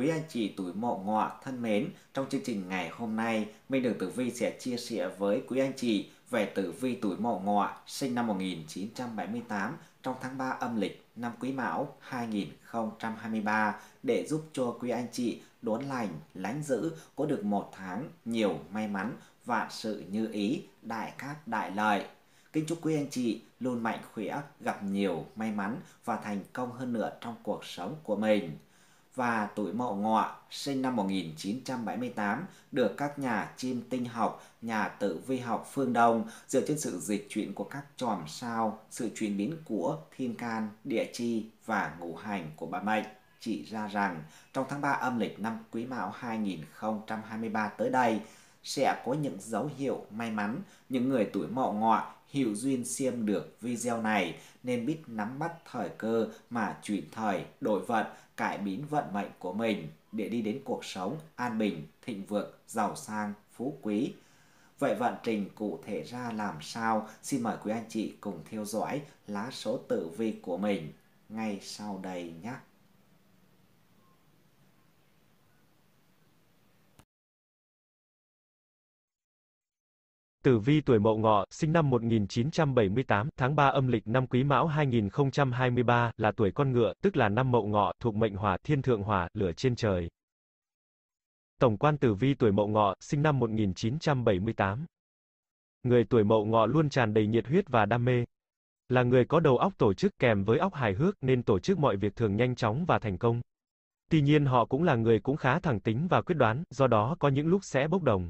Quý anh chị tuổi mộ ngọ thân mến, trong chương trình ngày hôm nay, Minh Đường Tử Vi sẽ chia sẻ với quý anh chị về tử vi tuổi mộ ngọ sinh năm 1978 trong tháng 3 âm lịch năm Quý Mão 2023 để giúp cho quý anh chị đốn lành, lánh giữ, có được một tháng nhiều may mắn, vạn sự như ý, đại cát đại lợi. Kính chúc quý anh chị luôn mạnh khỏe, gặp nhiều may mắn và thành công hơn nữa trong cuộc sống của mình và tuổi Mậu Ngọ sinh năm 1978 được các nhà chiêm tinh học, nhà tử vi học phương Đông dựa trên sự dịch chuyển của các chòm sao, sự chuyển biến của thiên can, địa chi và ngũ hành của bà mệnh chỉ ra rằng trong tháng 3 âm lịch năm Quý Mão 2023 tới đây sẽ có những dấu hiệu may mắn những người tuổi Mậu Ngọ hiểu duyên xem được video này nên biết nắm bắt thời cơ mà chuyển thời đổi vận cải biến vận mệnh của mình để đi đến cuộc sống an bình, thịnh vượng, giàu sang, phú quý. Vậy vận trình cụ thể ra làm sao? Xin mời quý anh chị cùng theo dõi lá số tử vi của mình ngay sau đây nhé. Tử vi tuổi Mậu Ngọ, sinh năm 1978, tháng 3 âm lịch năm Quý Mão 2023, là tuổi con ngựa, tức là năm Mậu Ngọ, thuộc mệnh hỏa, thiên thượng hỏa, lửa trên trời. Tổng quan tử vi tuổi Mậu Ngọ, sinh năm 1978. Người tuổi Mậu Ngọ luôn tràn đầy nhiệt huyết và đam mê. Là người có đầu óc tổ chức kèm với óc hài hước nên tổ chức mọi việc thường nhanh chóng và thành công. Tuy nhiên họ cũng là người cũng khá thẳng tính và quyết đoán, do đó có những lúc sẽ bốc đồng.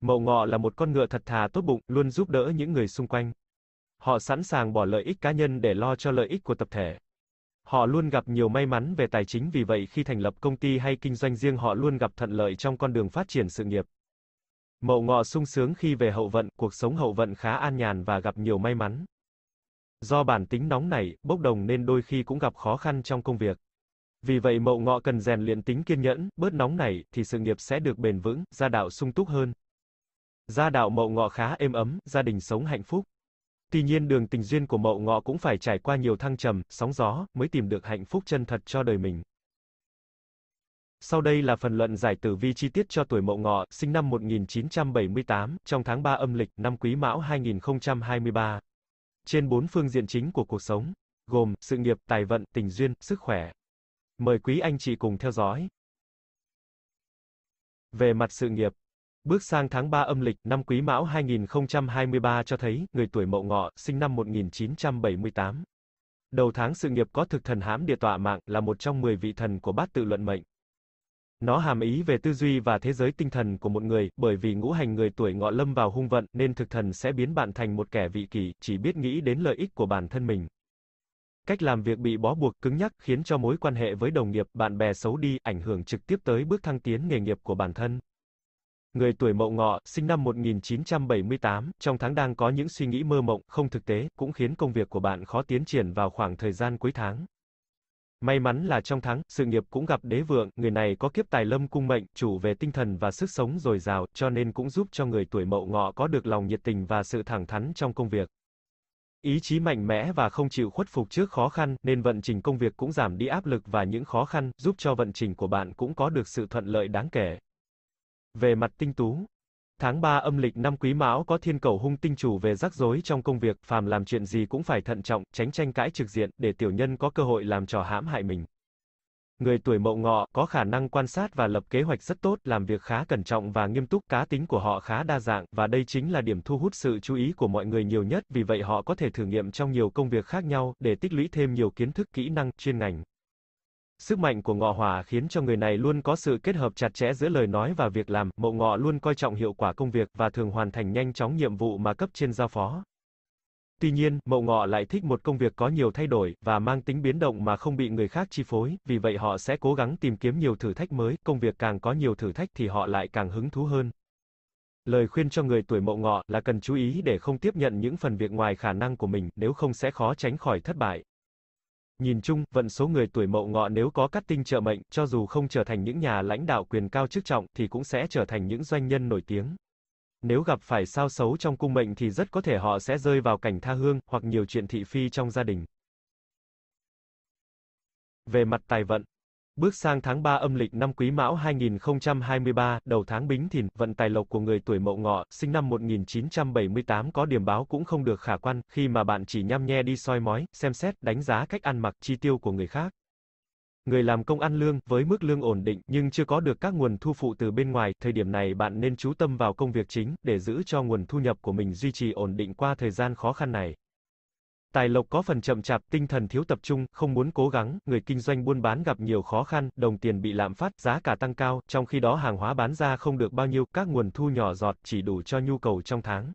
Mậu Ngọ là một con ngựa thật thà tốt bụng, luôn giúp đỡ những người xung quanh. Họ sẵn sàng bỏ lợi ích cá nhân để lo cho lợi ích của tập thể. Họ luôn gặp nhiều may mắn về tài chính vì vậy khi thành lập công ty hay kinh doanh riêng họ luôn gặp thuận lợi trong con đường phát triển sự nghiệp. Mậu Ngọ sung sướng khi về hậu vận, cuộc sống hậu vận khá an nhàn và gặp nhiều may mắn. Do bản tính nóng nảy, bốc đồng nên đôi khi cũng gặp khó khăn trong công việc. Vì vậy Mậu Ngọ cần rèn luyện tính kiên nhẫn, bớt nóng nảy thì sự nghiệp sẽ được bền vững, gia đạo sung túc hơn. Gia đạo Mậu Ngọ khá êm ấm, gia đình sống hạnh phúc. Tuy nhiên đường tình duyên của Mậu Ngọ cũng phải trải qua nhiều thăng trầm, sóng gió, mới tìm được hạnh phúc chân thật cho đời mình. Sau đây là phần luận giải tử vi chi tiết cho tuổi Mậu Ngọ, sinh năm 1978, trong tháng 3 âm lịch, năm Quý Mão 2023. Trên bốn phương diện chính của cuộc sống, gồm sự nghiệp, tài vận, tình duyên, sức khỏe. Mời quý anh chị cùng theo dõi. Về mặt sự nghiệp, Bước sang tháng 3 âm lịch, năm Quý Mão 2023 cho thấy, người tuổi Mậu Ngọ, sinh năm 1978. Đầu tháng sự nghiệp có thực thần hãm địa tọa mạng, là một trong 10 vị thần của bát tự luận mệnh. Nó hàm ý về tư duy và thế giới tinh thần của một người, bởi vì ngũ hành người tuổi ngọ lâm vào hung vận, nên thực thần sẽ biến bạn thành một kẻ vị kỷ, chỉ biết nghĩ đến lợi ích của bản thân mình. Cách làm việc bị bó buộc, cứng nhắc, khiến cho mối quan hệ với đồng nghiệp, bạn bè xấu đi, ảnh hưởng trực tiếp tới bước thăng tiến nghề nghiệp của bản thân người tuổi mậu ngọ, sinh năm 1978, trong tháng đang có những suy nghĩ mơ mộng, không thực tế, cũng khiến công việc của bạn khó tiến triển vào khoảng thời gian cuối tháng. May mắn là trong tháng, sự nghiệp cũng gặp đế vượng, người này có kiếp tài lâm cung mệnh, chủ về tinh thần và sức sống dồi dào, cho nên cũng giúp cho người tuổi mậu ngọ có được lòng nhiệt tình và sự thẳng thắn trong công việc. Ý chí mạnh mẽ và không chịu khuất phục trước khó khăn, nên vận trình công việc cũng giảm đi áp lực và những khó khăn, giúp cho vận trình của bạn cũng có được sự thuận lợi đáng kể. Về mặt tinh tú, tháng 3 âm lịch năm Quý Mão có thiên cầu hung tinh chủ về rắc rối trong công việc, phàm làm chuyện gì cũng phải thận trọng, tránh tranh cãi trực diện để tiểu nhân có cơ hội làm trò hãm hại mình. Người tuổi Mậu Ngọ có khả năng quan sát và lập kế hoạch rất tốt, làm việc khá cẩn trọng và nghiêm túc, cá tính của họ khá đa dạng và đây chính là điểm thu hút sự chú ý của mọi người nhiều nhất, vì vậy họ có thể thử nghiệm trong nhiều công việc khác nhau để tích lũy thêm nhiều kiến thức, kỹ năng, chuyên ngành. Sức mạnh của ngọ hỏa khiến cho người này luôn có sự kết hợp chặt chẽ giữa lời nói và việc làm, mậu ngọ luôn coi trọng hiệu quả công việc và thường hoàn thành nhanh chóng nhiệm vụ mà cấp trên giao phó. Tuy nhiên, mậu ngọ lại thích một công việc có nhiều thay đổi và mang tính biến động mà không bị người khác chi phối, vì vậy họ sẽ cố gắng tìm kiếm nhiều thử thách mới, công việc càng có nhiều thử thách thì họ lại càng hứng thú hơn. Lời khuyên cho người tuổi mậu ngọ là cần chú ý để không tiếp nhận những phần việc ngoài khả năng của mình, nếu không sẽ khó tránh khỏi thất bại. Nhìn chung, vận số người tuổi mậu ngọ nếu có cắt tinh trợ mệnh, cho dù không trở thành những nhà lãnh đạo quyền cao chức trọng, thì cũng sẽ trở thành những doanh nhân nổi tiếng. Nếu gặp phải sao xấu trong cung mệnh thì rất có thể họ sẽ rơi vào cảnh tha hương, hoặc nhiều chuyện thị phi trong gia đình. Về mặt tài vận, Bước sang tháng 3 âm lịch năm Quý Mão 2023, đầu tháng Bính Thìn, vận tài lộc của người tuổi Mậu Ngọ, sinh năm 1978 có điểm báo cũng không được khả quan, khi mà bạn chỉ nhăm nhe đi soi mói, xem xét, đánh giá cách ăn mặc, chi tiêu của người khác. Người làm công ăn lương, với mức lương ổn định, nhưng chưa có được các nguồn thu phụ từ bên ngoài, thời điểm này bạn nên chú tâm vào công việc chính, để giữ cho nguồn thu nhập của mình duy trì ổn định qua thời gian khó khăn này. Tài lộc có phần chậm chạp, tinh thần thiếu tập trung, không muốn cố gắng, người kinh doanh buôn bán gặp nhiều khó khăn, đồng tiền bị lạm phát, giá cả tăng cao, trong khi đó hàng hóa bán ra không được bao nhiêu, các nguồn thu nhỏ giọt chỉ đủ cho nhu cầu trong tháng.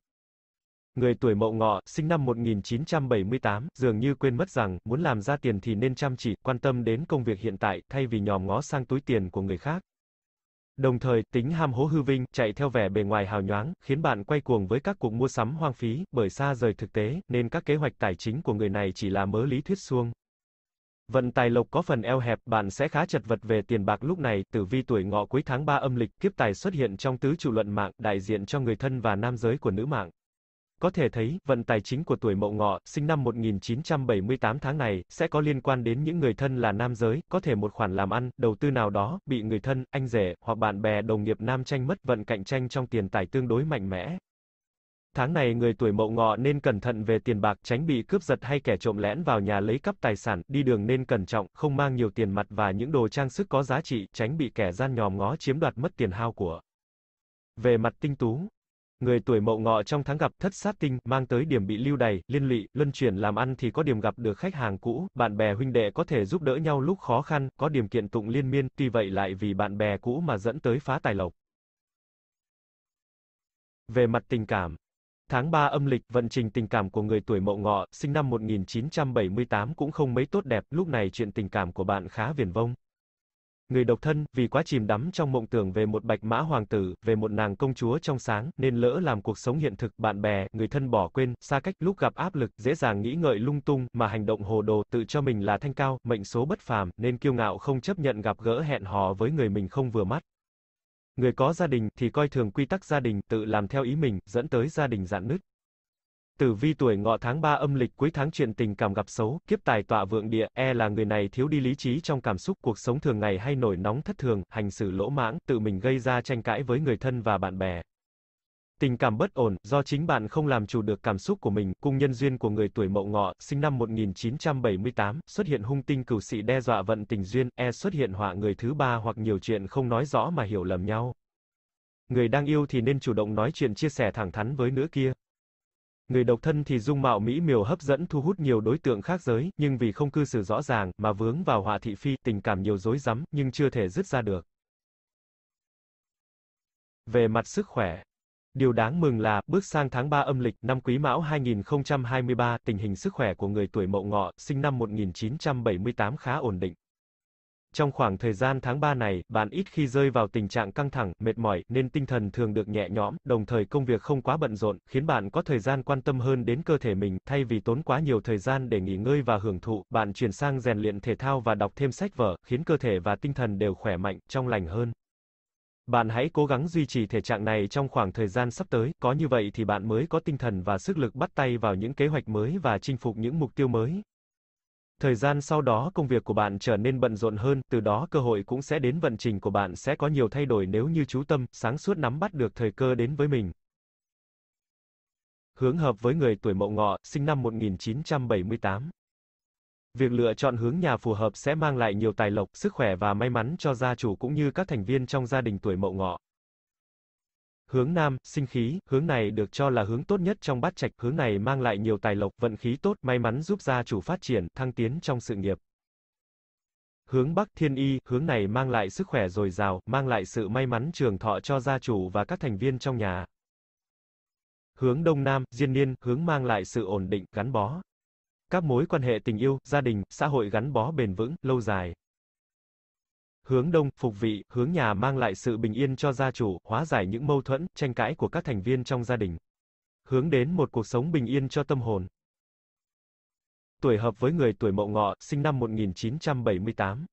Người tuổi Mậu Ngọ, sinh năm 1978, dường như quên mất rằng, muốn làm ra tiền thì nên chăm chỉ, quan tâm đến công việc hiện tại, thay vì nhòm ngó sang túi tiền của người khác. Đồng thời, tính ham hố hư vinh, chạy theo vẻ bề ngoài hào nhoáng, khiến bạn quay cuồng với các cuộc mua sắm hoang phí, bởi xa rời thực tế, nên các kế hoạch tài chính của người này chỉ là mớ lý thuyết suông. Vận tài lộc có phần eo hẹp, bạn sẽ khá chật vật về tiền bạc lúc này, tử vi tuổi ngọ cuối tháng 3 âm lịch, kiếp tài xuất hiện trong tứ trụ luận mạng, đại diện cho người thân và nam giới của nữ mạng. Có thể thấy, vận tài chính của tuổi Mậu Ngọ, sinh năm 1978 tháng này, sẽ có liên quan đến những người thân là nam giới, có thể một khoản làm ăn, đầu tư nào đó, bị người thân, anh rể, hoặc bạn bè đồng nghiệp nam tranh mất, vận cạnh tranh trong tiền tài tương đối mạnh mẽ. Tháng này người tuổi mậu ngọ nên cẩn thận về tiền bạc, tránh bị cướp giật hay kẻ trộm lén vào nhà lấy cắp tài sản, đi đường nên cẩn trọng, không mang nhiều tiền mặt và những đồ trang sức có giá trị, tránh bị kẻ gian nhòm ngó chiếm đoạt mất tiền hao của. Về mặt tinh tú, Người tuổi mậu ngọ trong tháng gặp thất sát tinh, mang tới điểm bị lưu đày, liên lụy, luân chuyển làm ăn thì có điểm gặp được khách hàng cũ, bạn bè huynh đệ có thể giúp đỡ nhau lúc khó khăn, có điểm kiện tụng liên miên, tuy vậy lại vì bạn bè cũ mà dẫn tới phá tài lộc. Về mặt tình cảm, Tháng 3 âm lịch, vận trình tình cảm của người tuổi Mậu Ngọ, sinh năm 1978 cũng không mấy tốt đẹp, lúc này chuyện tình cảm của bạn khá viển vông người độc thân, vì quá chìm đắm trong mộng tưởng về một bạch mã hoàng tử, về một nàng công chúa trong sáng, nên lỡ làm cuộc sống hiện thực, bạn bè, người thân bỏ quên, xa cách, lúc gặp áp lực, dễ dàng nghĩ ngợi lung tung, mà hành động hồ đồ, tự cho mình là thanh cao, mệnh số bất phàm, nên kiêu ngạo không chấp nhận gặp gỡ hẹn hò với người mình không vừa mắt. Người có gia đình thì coi thường quy tắc gia đình, tự làm theo ý mình, dẫn tới gia đình dạn nứt. Tử vi tuổi ngọ tháng 3 âm lịch cuối tháng chuyện tình cảm gặp xấu, kiếp tài tọa vượng địa, e là người này thiếu đi lý trí trong cảm xúc, cuộc sống thường ngày hay nổi nóng thất thường, hành xử lỗ mãng, tự mình gây ra tranh cãi với người thân và bạn bè. Tình cảm bất ổn, do chính bạn không làm chủ được cảm xúc của mình, cung nhân duyên của người tuổi mậu ngọ, sinh năm 1978, xuất hiện hung tinh cửu sĩ đe dọa vận tình duyên, e xuất hiện họa người thứ ba hoặc nhiều chuyện không nói rõ mà hiểu lầm nhau. Người đang yêu thì nên chủ động nói chuyện chia sẻ thẳng thắn với nữ kia. Người độc thân thì dung mạo mỹ miều hấp dẫn thu hút nhiều đối tượng khác giới, nhưng vì không cư xử rõ ràng, mà vướng vào họa thị phi, tình cảm nhiều rối rắm, nhưng chưa thể dứt ra được. Về mặt sức khỏe, Điều đáng mừng là, bước sang tháng 3 âm lịch, năm Quý Mão 2023, tình hình sức khỏe của người tuổi Mậu Ngọ, sinh năm 1978 khá ổn định. Trong khoảng thời gian tháng 3 này, bạn ít khi rơi vào tình trạng căng thẳng, mệt mỏi, nên tinh thần thường được nhẹ nhõm, đồng thời công việc không quá bận rộn, khiến bạn có thời gian quan tâm hơn đến cơ thể mình, thay vì tốn quá nhiều thời gian để nghỉ ngơi và hưởng thụ, bạn chuyển sang rèn luyện thể thao và đọc thêm sách vở, khiến cơ thể và tinh thần đều khỏe mạnh, trong lành hơn. Bạn hãy cố gắng duy trì thể trạng này trong khoảng thời gian sắp tới, có như vậy thì bạn mới có tinh thần và sức lực bắt tay vào những kế hoạch mới và chinh phục những mục tiêu mới. Thời gian sau đó công việc của bạn trở nên bận rộn hơn, từ đó cơ hội cũng sẽ đến vận trình của bạn sẽ có nhiều thay đổi nếu như chú tâm, sáng suốt nắm bắt được thời cơ đến với mình. Hướng hợp với người tuổi Mậu Ngọ, sinh năm 1978. Việc lựa chọn hướng nhà phù hợp sẽ mang lại nhiều tài lộc, sức khỏe và may mắn cho gia chủ cũng như các thành viên trong gia đình tuổi Mậu Ngọ. Hướng Nam, sinh khí, hướng này được cho là hướng tốt nhất trong bát trạch, hướng này mang lại nhiều tài lộc, vận khí tốt, may mắn giúp gia chủ phát triển, thăng tiến trong sự nghiệp. Hướng Bắc Thiên Y, hướng này mang lại sức khỏe dồi dào, mang lại sự may mắn trường thọ cho gia chủ và các thành viên trong nhà. Hướng Đông Nam, Diên Niên, hướng mang lại sự ổn định, gắn bó. Các mối quan hệ tình yêu, gia đình, xã hội gắn bó bền vững, lâu dài hướng đông, phục vị, hướng nhà mang lại sự bình yên cho gia chủ, hóa giải những mâu thuẫn, tranh cãi của các thành viên trong gia đình. Hướng đến một cuộc sống bình yên cho tâm hồn. Tuổi hợp với người tuổi Mậu Ngọ, sinh năm 1978.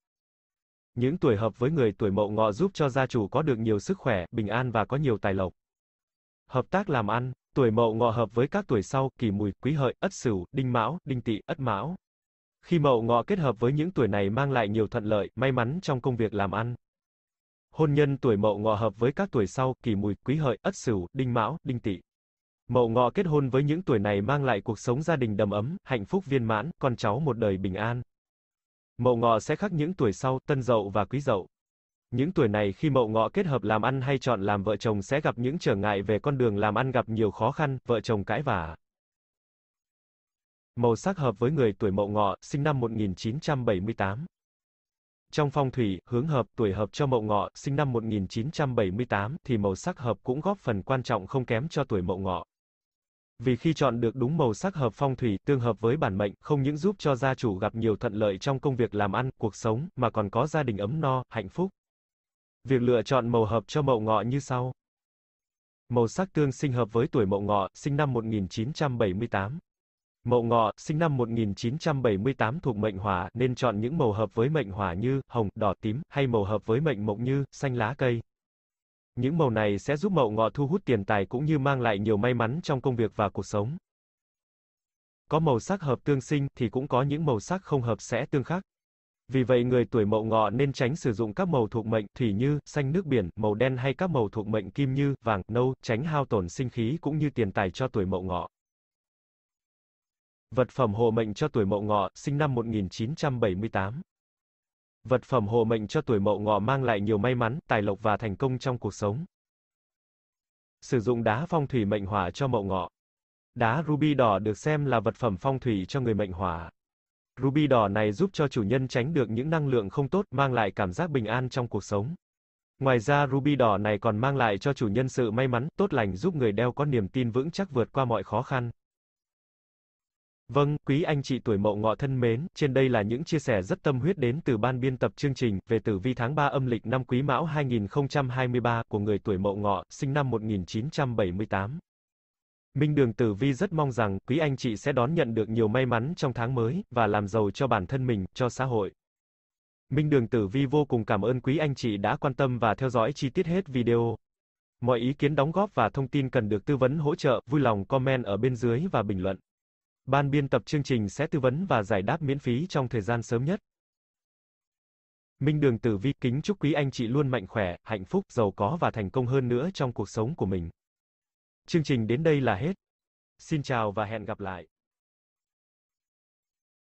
Những tuổi hợp với người tuổi Mậu Ngọ giúp cho gia chủ có được nhiều sức khỏe, bình an và có nhiều tài lộc. Hợp tác làm ăn, tuổi Mậu Ngọ hợp với các tuổi sau, Kỷ Mùi, Quý Hợi, Ất Sửu, Đinh Mão, Đinh Tỵ, Ất Mão. Khi mậu ngọ kết hợp với những tuổi này mang lại nhiều thuận lợi, may mắn trong công việc làm ăn. Hôn nhân tuổi mậu ngọ hợp với các tuổi sau, kỷ mùi, quý hợi, ất sửu, đinh mão, đinh tỵ. Mậu ngọ kết hôn với những tuổi này mang lại cuộc sống gia đình đầm ấm, hạnh phúc viên mãn, con cháu một đời bình an. Mậu ngọ sẽ khắc những tuổi sau, tân dậu và quý dậu. Những tuổi này khi mậu ngọ kết hợp làm ăn hay chọn làm vợ chồng sẽ gặp những trở ngại về con đường làm ăn gặp nhiều khó khăn, vợ chồng cãi vả màu sắc hợp với người tuổi Mậu Ngọ, sinh năm 1978. Trong phong thủy, hướng hợp tuổi hợp cho Mậu Ngọ, sinh năm 1978 thì màu sắc hợp cũng góp phần quan trọng không kém cho tuổi Mậu Ngọ. Vì khi chọn được đúng màu sắc hợp phong thủy tương hợp với bản mệnh, không những giúp cho gia chủ gặp nhiều thuận lợi trong công việc làm ăn, cuộc sống mà còn có gia đình ấm no, hạnh phúc. Việc lựa chọn màu hợp cho Mậu Ngọ như sau. Màu sắc tương sinh hợp với tuổi Mậu Ngọ, sinh năm 1978. Mậu Ngọ, sinh năm 1978 thuộc mệnh hỏa, nên chọn những màu hợp với mệnh hỏa như hồng, đỏ, tím, hay màu hợp với mệnh mộc như xanh lá cây. Những màu này sẽ giúp Mậu Ngọ thu hút tiền tài cũng như mang lại nhiều may mắn trong công việc và cuộc sống. Có màu sắc hợp tương sinh thì cũng có những màu sắc không hợp sẽ tương khắc. Vì vậy người tuổi Mậu Ngọ nên tránh sử dụng các màu thuộc mệnh thủy như xanh nước biển, màu đen hay các màu thuộc mệnh kim như vàng, nâu, tránh hao tổn sinh khí cũng như tiền tài cho tuổi Mậu Ngọ. Vật phẩm hộ mệnh cho tuổi Mậu Ngọ, sinh năm 1978. Vật phẩm hộ mệnh cho tuổi Mậu Ngọ mang lại nhiều may mắn, tài lộc và thành công trong cuộc sống. Sử dụng đá phong thủy mệnh hỏa cho Mậu Ngọ. Đá ruby đỏ được xem là vật phẩm phong thủy cho người mệnh hỏa. Ruby đỏ này giúp cho chủ nhân tránh được những năng lượng không tốt, mang lại cảm giác bình an trong cuộc sống. Ngoài ra ruby đỏ này còn mang lại cho chủ nhân sự may mắn, tốt lành giúp người đeo có niềm tin vững chắc vượt qua mọi khó khăn. Vâng, quý anh chị tuổi mậu ngọ thân mến, trên đây là những chia sẻ rất tâm huyết đến từ ban biên tập chương trình về tử vi tháng 3 âm lịch năm quý mão 2023 của người tuổi mậu ngọ, sinh năm 1978. Minh Đường Tử Vi rất mong rằng, quý anh chị sẽ đón nhận được nhiều may mắn trong tháng mới, và làm giàu cho bản thân mình, cho xã hội. Minh Đường Tử Vi vô cùng cảm ơn quý anh chị đã quan tâm và theo dõi chi tiết hết video. Mọi ý kiến đóng góp và thông tin cần được tư vấn hỗ trợ, vui lòng comment ở bên dưới và bình luận. Ban biên tập chương trình sẽ tư vấn và giải đáp miễn phí trong thời gian sớm nhất. Minh Đường Tử Vi kính chúc quý anh chị luôn mạnh khỏe, hạnh phúc, giàu có và thành công hơn nữa trong cuộc sống của mình. Chương trình đến đây là hết. Xin chào và hẹn gặp lại.